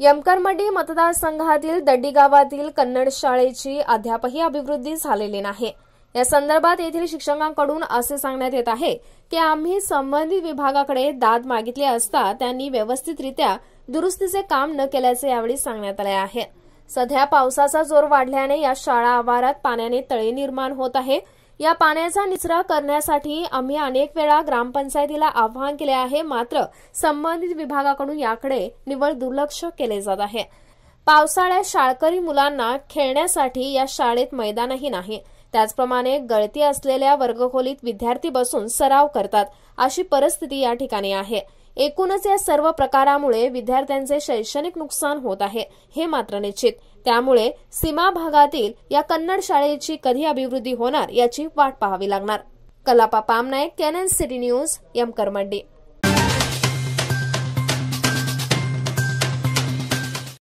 यमकरमडी मतदारसंघातील दड्डी गावातील कन्नड शाळेची अद्यापही अभिवृद्धी झालेली नाही या संदर्भात येथील शिक्षकांकडून असे सांगण्यात येत आहे की आम्ही संबंधित विभागाकडे दाद मागितली असता त्यांनी व्यवस्थितरित्या दुरुस्तीचे काम न केल्याचे यावेळी सांगण्यात आले आहे सध्या पावसाचा जोर वाढल्याने या शाळा आवारात पाण्याने तळे निर्माण होत आहे या पाण्याचा निचरा करण्यासाठी आम्ही अनेक वेळा ग्रामपंचायतीला आवाहन केले आहे मात्र संबंधित विभागाकडून याकडे निवड दुर्लक्ष केले जात आहे पावसाळ्यात शाळकरी मुलांना खेळण्यासाठी या शाळेत मैदानही नाही त्याचप्रमाणे गळती असलेल्या वर्गखोलीत विद्यार्थी बसून सराव करतात अशी परिस्थिती या ठिकाणी आहे एकूणच या सर्व प्रकारामुळे विद्यार्थ्यांचे शैक्षणिक नुकसान होत आहे हे मात्र निश्चित त्यामुळे सीमा भागातील या कन्नड शाळेची कधी अभिवृद्धी होणार याची वाट पाहावी लागणार Kalappa Pamnayak Canon City News करमंडी।